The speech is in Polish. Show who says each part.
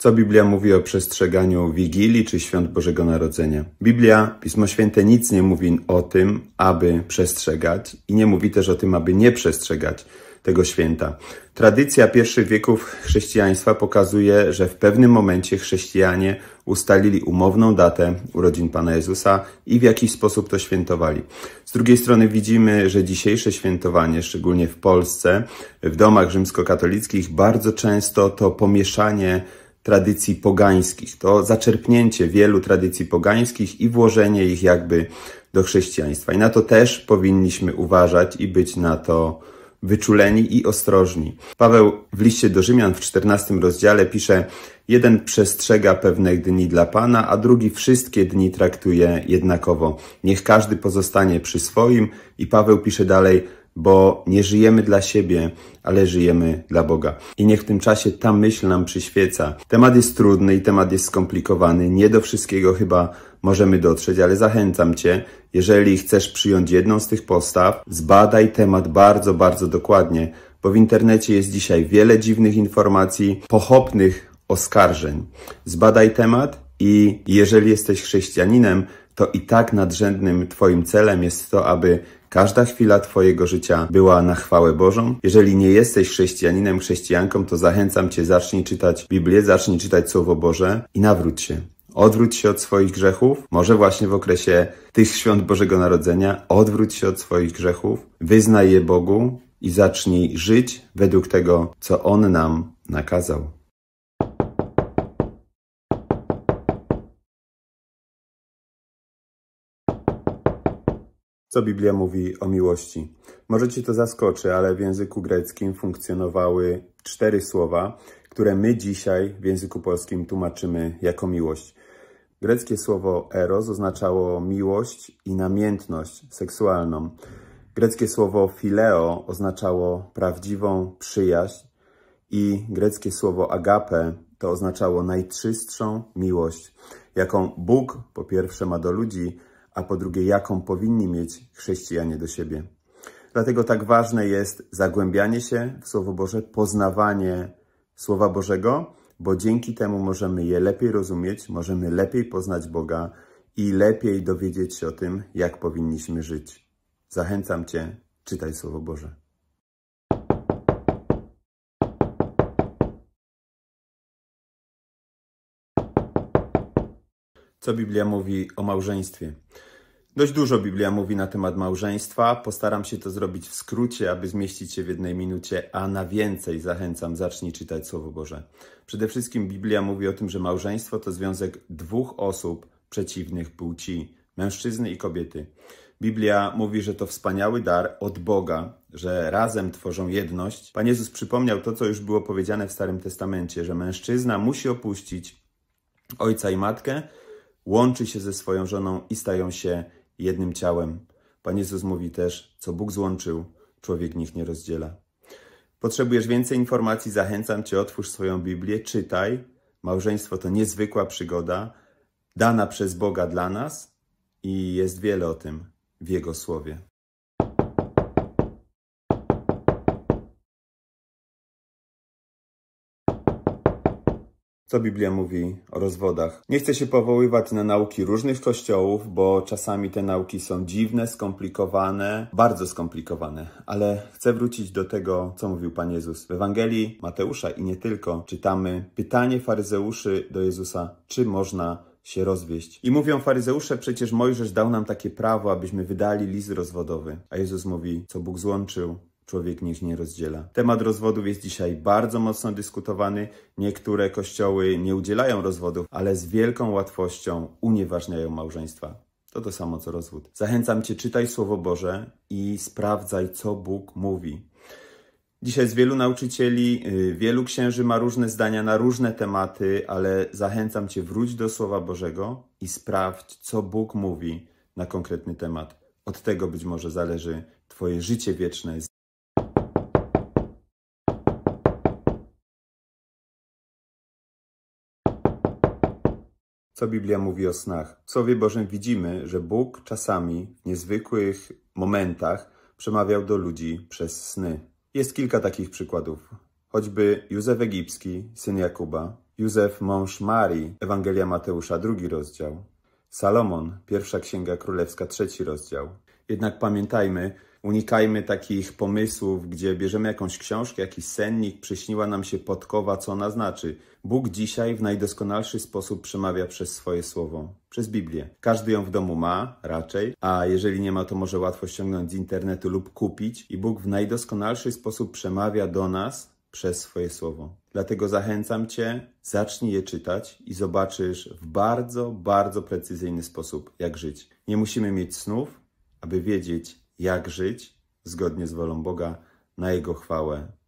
Speaker 1: Co Biblia mówi o przestrzeganiu Wigilii czy Świąt Bożego Narodzenia? Biblia, Pismo Święte nic nie mówi o tym, aby przestrzegać i nie mówi też o tym, aby nie przestrzegać tego święta. Tradycja pierwszych wieków chrześcijaństwa pokazuje, że w pewnym momencie chrześcijanie ustalili umowną datę urodzin Pana Jezusa i w jakiś sposób to świętowali. Z drugiej strony widzimy, że dzisiejsze świętowanie, szczególnie w Polsce, w domach rzymskokatolickich, bardzo często to pomieszanie tradycji pogańskich. To zaczerpnięcie wielu tradycji pogańskich i włożenie ich jakby do chrześcijaństwa. I na to też powinniśmy uważać i być na to wyczuleni i ostrożni. Paweł w liście do Rzymian w 14 rozdziale pisze: Jeden przestrzega pewnych dni dla Pana, a drugi wszystkie dni traktuje jednakowo. Niech każdy pozostanie przy swoim. I Paweł pisze dalej: bo nie żyjemy dla siebie, ale żyjemy dla Boga. I niech w tym czasie ta myśl nam przyświeca. Temat jest trudny i temat jest skomplikowany. Nie do wszystkiego chyba możemy dotrzeć, ale zachęcam Cię, jeżeli chcesz przyjąć jedną z tych postaw, zbadaj temat bardzo, bardzo dokładnie, bo w internecie jest dzisiaj wiele dziwnych informacji, pochopnych oskarżeń. Zbadaj temat i jeżeli jesteś chrześcijaninem, to i tak nadrzędnym Twoim celem jest to, aby Każda chwila Twojego życia była na chwałę Bożą. Jeżeli nie jesteś chrześcijaninem, chrześcijanką, to zachęcam Cię, zacznij czytać Biblię, zacznij czytać Słowo Boże i nawróć się. Odwróć się od swoich grzechów, może właśnie w okresie tych świąt Bożego Narodzenia, odwróć się od swoich grzechów, wyznaj je Bogu i zacznij żyć według tego, co On nam nakazał. Co Biblia mówi o miłości? Może Ci to zaskoczy, ale w języku greckim funkcjonowały cztery słowa, które my dzisiaj w języku polskim tłumaczymy jako miłość. Greckie słowo eros oznaczało miłość i namiętność seksualną. Greckie słowo phileo oznaczało prawdziwą przyjaźń i greckie słowo agape to oznaczało najczystszą miłość, jaką Bóg po pierwsze ma do ludzi, a po drugie, jaką powinni mieć chrześcijanie do siebie. Dlatego tak ważne jest zagłębianie się w Słowo Boże, poznawanie Słowa Bożego, bo dzięki temu możemy je lepiej rozumieć, możemy lepiej poznać Boga i lepiej dowiedzieć się o tym, jak powinniśmy żyć. Zachęcam Cię, czytaj Słowo Boże. co Biblia mówi o małżeństwie. Dość dużo Biblia mówi na temat małżeństwa. Postaram się to zrobić w skrócie, aby zmieścić się w jednej minucie, a na więcej zachęcam, zacznij czytać Słowo Boże. Przede wszystkim Biblia mówi o tym, że małżeństwo to związek dwóch osób przeciwnych płci, mężczyzny i kobiety. Biblia mówi, że to wspaniały dar od Boga, że razem tworzą jedność. Pan Jezus przypomniał to, co już było powiedziane w Starym Testamencie, że mężczyzna musi opuścić ojca i matkę, łączy się ze swoją żoną i stają się jednym ciałem. Pan Jezus mówi też, co Bóg złączył, człowiek nich nie rozdziela. Potrzebujesz więcej informacji? Zachęcam Cię, otwórz swoją Biblię, czytaj. Małżeństwo to niezwykła przygoda, dana przez Boga dla nas i jest wiele o tym w Jego Słowie. co Biblia mówi o rozwodach. Nie chcę się powoływać na nauki różnych kościołów, bo czasami te nauki są dziwne, skomplikowane, bardzo skomplikowane, ale chcę wrócić do tego, co mówił Pan Jezus. W Ewangelii Mateusza i nie tylko czytamy pytanie faryzeuszy do Jezusa, czy można się rozwieść. I mówią faryzeusze, przecież Mojżesz dał nam takie prawo, abyśmy wydali list rozwodowy. A Jezus mówi, co Bóg złączył, człowiek niech nie rozdziela. Temat rozwodów jest dzisiaj bardzo mocno dyskutowany. Niektóre kościoły nie udzielają rozwodów, ale z wielką łatwością unieważniają małżeństwa. To to samo co rozwód. Zachęcam Cię, czytaj Słowo Boże i sprawdzaj, co Bóg mówi. Dzisiaj z wielu nauczycieli, y, wielu księży ma różne zdania na różne tematy, ale zachęcam Cię, wróć do Słowa Bożego i sprawdź, co Bóg mówi na konkretny temat. Od tego być może zależy Twoje życie wieczne. Co Biblia mówi o snach? W Słowie Bożym widzimy, że Bóg czasami w niezwykłych momentach przemawiał do ludzi przez sny. Jest kilka takich przykładów. Choćby Józef Egipski, syn Jakuba, Józef mąż Marii, Ewangelia Mateusza, drugi rozdział, Salomon, pierwsza księga królewska, trzeci rozdział. Jednak pamiętajmy, Unikajmy takich pomysłów, gdzie bierzemy jakąś książkę, jakiś sennik, przyśniła nam się podkowa, co ona znaczy. Bóg dzisiaj w najdoskonalszy sposób przemawia przez swoje słowo, przez Biblię. Każdy ją w domu ma, raczej, a jeżeli nie ma, to może łatwo ściągnąć z internetu lub kupić. I Bóg w najdoskonalszy sposób przemawia do nas przez swoje słowo. Dlatego zachęcam Cię, zacznij je czytać i zobaczysz w bardzo, bardzo precyzyjny sposób, jak żyć. Nie musimy mieć snów, aby wiedzieć, jak żyć zgodnie z wolą Boga na Jego chwałę